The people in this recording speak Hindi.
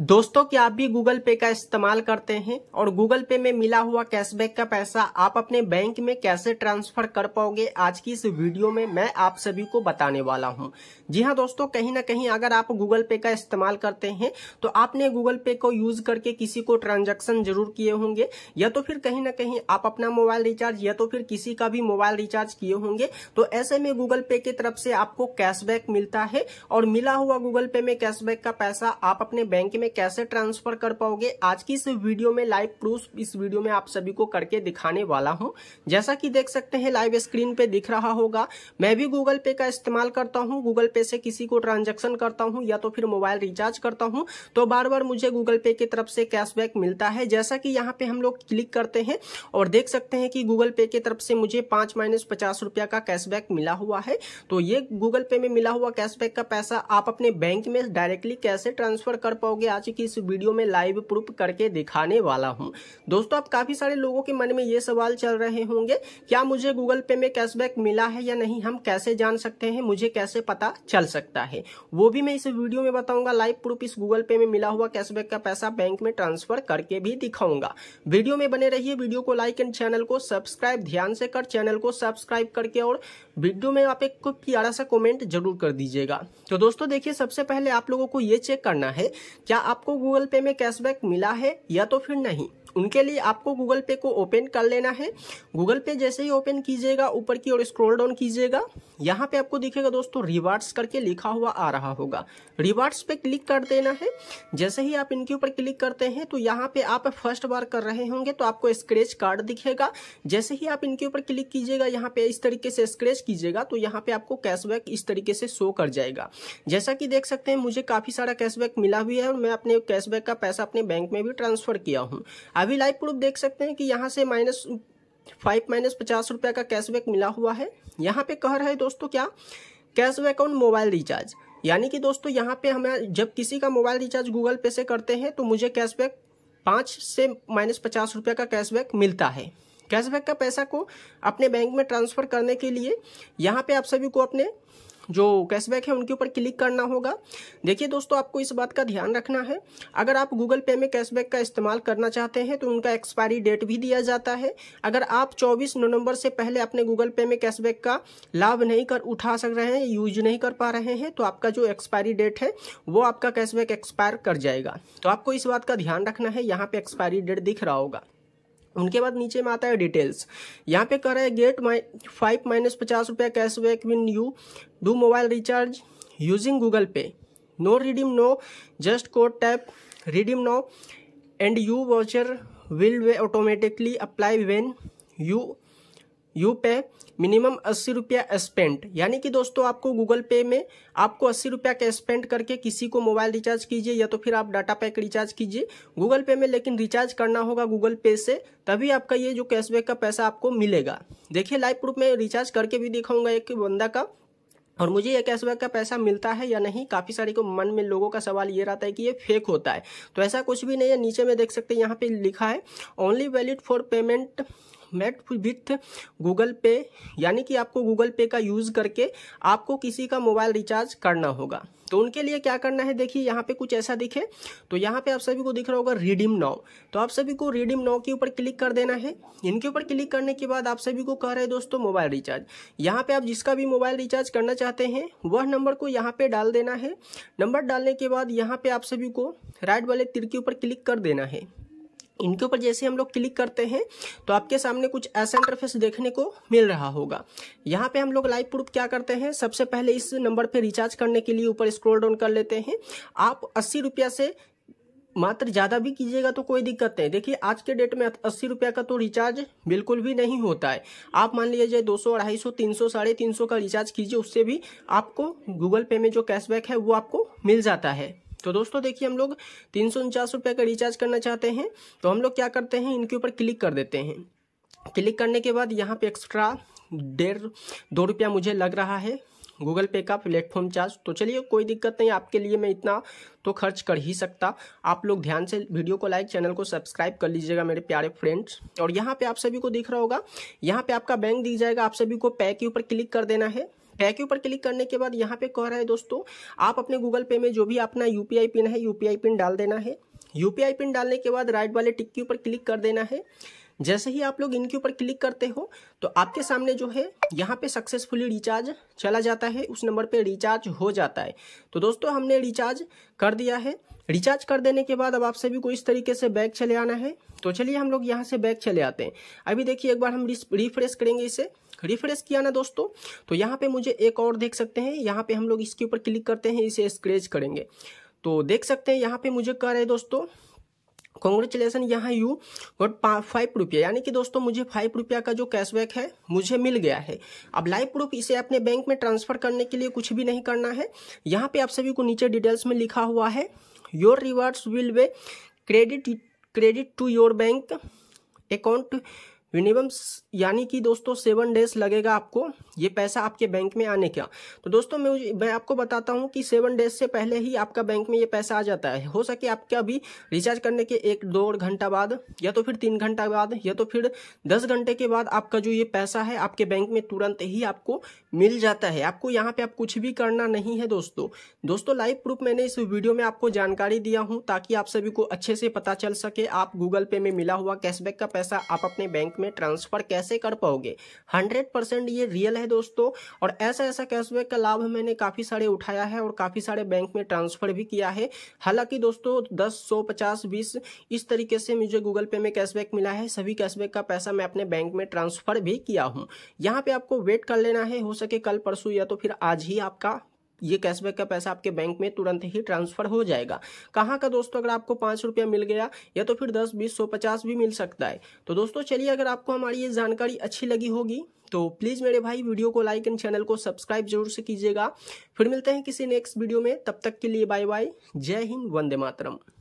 दोस्तों क्या आप भी गूगल पे का इस्तेमाल करते हैं और गूगल पे में मिला हुआ कैशबैक का पैसा आप अपने बैंक में कैसे ट्रांसफर कर पाओगे आज की इस वीडियो में मैं आप सभी को बताने वाला हूं जी हां दोस्तों कहीं ना कहीं अगर आप गूगल पे का इस्तेमाल करते हैं तो आपने गूगल पे को यूज करके किसी को ट्रांजेक्शन जरूर किए होंगे या तो फिर कहीं ना कहीं आप अपना मोबाइल रिचार्ज या तो फिर किसी का भी मोबाइल रिचार्ज किए होंगे तो ऐसे में गूगल पे की तरफ से आपको कैशबैक मिलता है और मिला हुआ गूगल पे में कैशबैक का पैसा आप अपने बैंक में में कैसे ट्रांसफर कर पाओगे आज की इस वीडियो में लाइव प्रूफ इस वीडियो में आप सभी को करके दिखाने वाला हूं जैसा कि देख सकते हैं लाइव स्क्रीन पे दिख रहा होगा मैं भी गूगल पे का इस्तेमाल करता हूं गूगल पे से किसी को ट्रांजेक्शन करता हूं या तो फिर मोबाइल रिचार्ज करता हूँ तो बार बार मुझे गूगल पे की तरफ से कैशबैक मिलता है जैसा कि यहाँ पे हम लोग क्लिक करते हैं और देख सकते हैं कि गूगल पे की तरफ से मुझे पांच माइनस पचास रुपया का कैशबैक मिला हुआ है तो ये गूगल पे में मिला हुआ कैशबैक का पैसा आप अपने बैंक में डायरेक्टली कैसे ट्रांसफर कर पाओगे आज की इस वीडियो में लाइव प्रूफ करके दिखाने वाला हूँ दोस्तों आप काफ़ी सारे लोगों के मन में ये सवाल चल रहे होंगे क्या मुझे गूगल पे में कैशबैक मिला है या नहीं हम कैसे जान सकते हैं मुझे कैसे पता चल सकता है वो भी मैं इस वीडियो में बताऊंगा लाइव प्रूफ इस गूगल पे में मिला हुआ कैशबैक का पैसा बैंक में ट्रांसफर करके भी दिखाऊंगा वीडियो में बने रहिए वीडियो को लाइक एंड चैनल को सब्सक्राइब ध्यान से कर चैनल को सब्सक्राइब करके और वीडियो में आप एक प्यारा सा कमेंट जरूर कर दीजिएगा तो दोस्तों देखिए सबसे पहले आप लोगों को ये चेक करना है क्या आपको गूगल पे में कैशबैक मिला है या तो फिर नहीं उनके लिए आपको गूगल पे को ओपन कर लेना है गूगल पे जैसे ही ओपन कीजिएगा ऊपर की ओर स्क्रॉल डाउन कीजिएगा यहाँ पे आपको दिखेगा दोस्तों रिवार्ड्स करके लिखा हुआ आ रहा होगा रिवार्ड्स पे क्लिक कर देना है जैसे ही आप इनके ऊपर क्लिक करते हैं तो यहाँ पे आप फर्स्ट बार कर रहे होंगे तो आपको स्क्रेच कार्ड दिखेगा जैसे ही आप इनके ऊपर क्लिक कीजिएगा यहाँ पे इस तरीके से स्क्रेच कीजिएगा तो यहाँ पे आपको कैशबैक इस तरीके से शो कर जाएगा जैसा कि देख सकते हैं मुझे काफी सारा कैशबैक मिला हुआ है और मैं अपने कैशबैक का पैसा अपने बैंक में भी ट्रांसफर किया हूँ अभी लाइव प्रूफ देख सकते हैं कि यहाँ से माइनस फाइव माइनस पचास रुपये का कैशबैक मिला हुआ है यहाँ पे कह रहा है दोस्तों क्या कैशबैक ऑन मोबाइल रिचार्ज यानी कि दोस्तों यहाँ पे हमें जब किसी का मोबाइल रिचार्ज गूगल पे से करते हैं तो मुझे कैशबैक पाँच से माइनस पचास रुपये का कैशबैक मिलता है कैशबैक का पैसा को अपने बैंक में ट्रांसफ़र करने के लिए यहाँ पे आप सभी को अपने जो कैशबैक है उनके ऊपर क्लिक करना होगा देखिए दोस्तों आपको इस बात का ध्यान रखना है अगर आप गूगल पे में कैशबैक का इस्तेमाल करना चाहते हैं तो उनका एक्सपायरी डेट भी दिया जाता है अगर आप 24 नवंबर से पहले अपने गूगल पे में कैशबैक का लाभ नहीं कर उठा सक रहे हैं यूज नहीं कर पा रहे हैं तो आपका जो एक्सपायरी डेट है वो आपका कैशबैक एक्सपायर कर जाएगा तो आपको इस बात का ध्यान रखना है यहाँ पर एक्सपायरी डेट दिख रहा होगा उनके बाद नीचे में आता है डिटेल्स यहाँ पे कर रहा है गेट माइ फाइव माइनस पचास रुपया cash back when you do mobile recharge using Google Pay no redeem no just code tap redeem now and your voucher will be automatically apply when you you pay minimum अस्सी रुपया स्पेंट यानी कि दोस्तों आपको गूगल पे में आपको अस्सी रुपया का स्पेंड करके किसी को मोबाइल रिचार्ज कीजिए या तो फिर आप डाटा पैक रिचार्ज कीजिए गूगल पे में लेकिन रिचार्ज करना होगा गूगल पे से तभी आपका ये जो कैशबैक का पैसा आपको मिलेगा देखिए लाइव प्रूफ में रिचार्ज करके भी दिखाऊंगा एक बंदा का और मुझे ये कैशबैक का पैसा मिलता है या नहीं काफ़ी सारे को मन में लोगों का सवाल ये रहता है कि ये फेक होता है तो ऐसा कुछ भी नहीं है नीचे में देख सकते हैं यहाँ पे लिखा है only valid for payment made with Google Pay यानी कि आपको गूगल पे का यूज़ करके आपको किसी का मोबाइल रिचार्ज करना होगा तो उनके लिए क्या करना है देखिए यहाँ पे कुछ ऐसा दिखे तो यहाँ पे आप सभी को दिख रहा होगा रिडीम नाउ तो आप सभी को रिडीम नाउ के ऊपर क्लिक कर देना है इनके ऊपर क्लिक करने के बाद आप सभी को कह रहे हैं दोस्तों मोबाइल रिचार्ज यहाँ पे आप जिसका भी मोबाइल रिचार्ज करना चाहते हैं वह नंबर को यहाँ पे डाल देना है नंबर डालने के बाद यहाँ पे आप सभी को राइट वाले तिर के ऊपर क्लिक कर देना है इनके ऊपर जैसे हम लोग क्लिक करते हैं तो आपके सामने कुछ ऐसा इंटरफेस देखने को मिल रहा होगा यहाँ पे हम लोग लाइव प्रूफ क्या करते हैं सबसे पहले इस नंबर पे रिचार्ज करने के लिए ऊपर स्क्रॉल डाउन कर लेते हैं आप अस्सी रुपया से मात्र ज़्यादा भी कीजिएगा तो कोई दिक्कत नहीं देखिए आज के डेट में अस्सी रुपया का तो रिचार्ज बिल्कुल भी नहीं होता है आप मान लीजिए दो सौ अढ़ाई सौ तीन सौ साढ़े तीन सौ का रिचार्ज कीजिए उससे भी आपको गूगल पे में जो कैशबैक है वो आपको मिल जाता है तो दोस्तों देखिए हम लोग तीन सौ उनचास रुपये का रिचार्ज करना चाहते हैं तो हम लोग क्या करते हैं इनके ऊपर क्लिक कर देते हैं क्लिक करने के बाद यहाँ पे एक्स्ट्रा डेढ़ दो रुपया मुझे लग रहा है गूगल पे का प्लेटफॉर्म चार्ज तो चलिए कोई दिक्कत नहीं आपके लिए मैं इतना तो खर्च कर ही सकता आप लोग ध्यान से वीडियो को लाइक चैनल को सब्सक्राइब कर लीजिएगा मेरे प्यारे फ्रेंड्स और यहाँ पे आप सभी को दिख रहा होगा यहाँ पे आपका बैंक दिख जाएगा आप सभी को पे के ऊपर क्लिक कर देना है पे के ऊपर क्लिक करने के बाद यहाँ पे कह रहा है दोस्तों आप अपने गूगल पे में जो भी अपना यूपीआई पिन है यूपीआई पिन डाल देना है यूपीआई पिन डालने के बाद राइट वाले टिक के ऊपर क्लिक कर देना है जैसे ही आप लोग इनके ऊपर क्लिक करते हो तो आपके सामने जो है यहाँ पे सक्सेसफुली रिचार्ज चला जाता है उस नंबर पे रिचार्ज हो जाता है तो दोस्तों हमने रिचार्ज कर दिया है रिचार्ज कर देने के बाद अब आपसे भी कोई इस तरीके से बैग चले आना है तो चलिए हम लोग यहाँ से बैग चले आते हैं अभी देखिए एक बार हम रिफ्रेश करेंगे इसे रिफ्रेश किया ना दोस्तों तो यहाँ पे मुझे एक और देख सकते हैं यहाँ पे हम लोग इसके ऊपर क्लिक करते हैं इसे स्क्रेच करेंगे तो देख सकते हैं यहाँ पे मुझे कह रहे दोस्तों कॉन्ग्रेचुलेसन यहाँ यू गॉट फाइव रुपया यानी कि दोस्तों मुझे फाइव रुपया का जो कैशबैक है मुझे मिल गया है अब लाइव प्रूफ इसे अपने बैंक में ट्रांसफर करने के लिए कुछ भी नहीं करना है यहाँ पे आप सभी को नीचे डिटेल्स में लिखा हुआ है your rewards will be credit credit to your bank account minimum यानी कि दोस्तों सेवन डेज लगेगा आपको ये पैसा आपके बैंक में आने का तो दोस्तों मैं मैं आपको बताता हूँ कि सेवन डेज से पहले ही आपका बैंक में ये पैसा आ जाता है हो सके आपका अभी रिचार्ज करने के एक दो घंटा बाद या तो फिर तीन घंटा बाद या तो फिर दस घंटे के बाद आपका जो ये पैसा है आपके बैंक में तुरंत ही आपको मिल जाता है आपको यहाँ पे आप कुछ भी करना नहीं है दोस्तों दोस्तों लाइव प्रूफ मैंने इस वीडियो में आपको जानकारी दिया हूँ ताकि आप सभी को अच्छे से पता चल सके आप गूगल पे में मिला हुआ कैशबैक का पैसा आप अपने बैंक में में ट्रांसफर कैसे कर पाओगे हंड्रेड परसेंट ये रियल है दोस्तों और ऐसा ऐसा कैशबैक का लाभ मैंने काफ़ी सारे उठाया है और काफ़ी सारे बैंक में ट्रांसफर भी किया है हालांकि दोस्तों दस सौ पचास बीस इस तरीके से मुझे गूगल पे में कैशबैक मिला है सभी कैशबैक का पैसा मैं अपने बैंक में ट्रांसफर भी किया हूँ यहाँ पे आपको वेट कर लेना है हो सके कल परसों या तो फिर आज ही आपका ये कैशबैक का पैसा आपके बैंक में तुरंत ही ट्रांसफर हो जाएगा कहाँ का दोस्तों अगर आपको पाँच रुपया मिल गया या तो फिर दस बीस सौ पचास भी मिल सकता है तो दोस्तों चलिए अगर आपको हमारी ये जानकारी अच्छी लगी होगी तो प्लीज़ मेरे भाई वीडियो को लाइक एंड चैनल को सब्सक्राइब जरूर से कीजिएगा फिर मिलते हैं किसी नेक्स्ट वीडियो में तब तक के लिए बाय बाय जय हिंद वंदे मातरम